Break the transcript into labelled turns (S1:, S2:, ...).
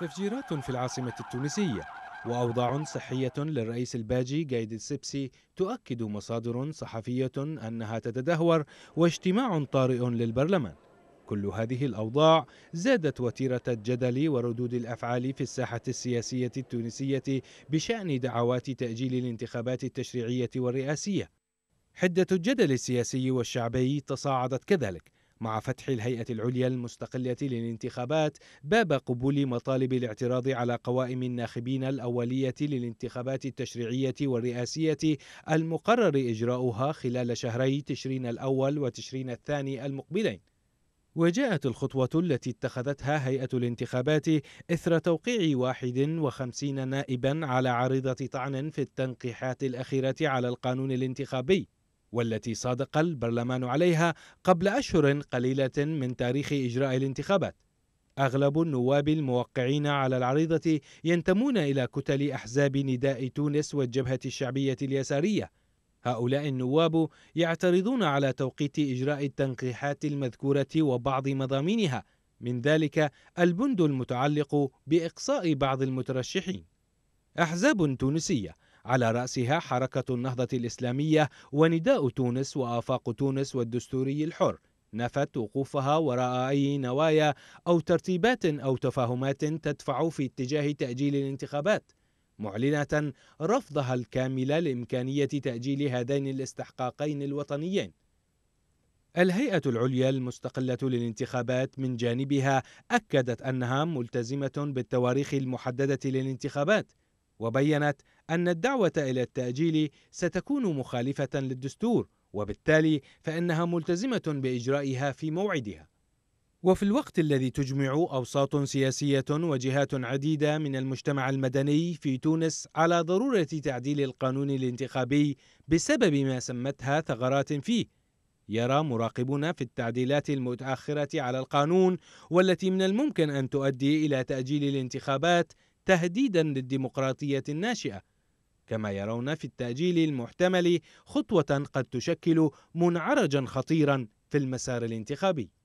S1: تفجيرات في العاصمة التونسية وأوضاع صحية للرئيس الباجي قايد السبسي تؤكد مصادر صحفية أنها تتدهور واجتماع طارئ للبرلمان كل هذه الأوضاع زادت وتيرة الجدل وردود الأفعال في الساحة السياسية التونسية بشأن دعوات تأجيل الانتخابات التشريعية والرئاسية حدة الجدل السياسي والشعبي تصاعدت كذلك مع فتح الهيئة العليا المستقلة للانتخابات باب قبول مطالب الاعتراض على قوائم الناخبين الأولية للانتخابات التشريعية والرئاسية المقرر إجراؤها خلال شهري تشرين الأول وتشرين الثاني المقبلين وجاءت الخطوة التي اتخذتها هيئة الانتخابات إثر توقيع 51 نائبا على عريضة طعن في التنقيحات الأخيرة على القانون الانتخابي والتي صادق البرلمان عليها قبل أشهر قليلة من تاريخ إجراء الانتخابات أغلب النواب الموقعين على العريضة ينتمون إلى كتل أحزاب نداء تونس والجبهة الشعبية اليسارية هؤلاء النواب يعترضون على توقيت إجراء التنقيحات المذكورة وبعض مضامينها من ذلك البند المتعلق بإقصاء بعض المترشحين أحزاب تونسية على رأسها حركة النهضة الإسلامية ونداء تونس وآفاق تونس والدستوري الحر نفت وقوفها وراء أي نوايا أو ترتيبات أو تفاهمات تدفع في اتجاه تأجيل الانتخابات معلنة رفضها الكامل لإمكانية تأجيل هذين الاستحقاقين الوطنيين الهيئة العليا المستقلة للانتخابات من جانبها أكدت أنها ملتزمة بالتواريخ المحددة للانتخابات وبينت أن الدعوة إلى التأجيل ستكون مخالفة للدستور وبالتالي فإنها ملتزمة بإجرائها في موعدها. وفي الوقت الذي تجمع أوساط سياسية وجهات عديدة من المجتمع المدني في تونس على ضرورة تعديل القانون الانتخابي بسبب ما سمتها ثغرات فيه، يرى مراقبون في التعديلات المتأخرة على القانون والتي من الممكن أن تؤدي إلى تأجيل الانتخابات تهديدا للديمقراطية الناشئة كما يرون في التأجيل المحتمل خطوة قد تشكل منعرجا خطيرا في المسار الانتخابي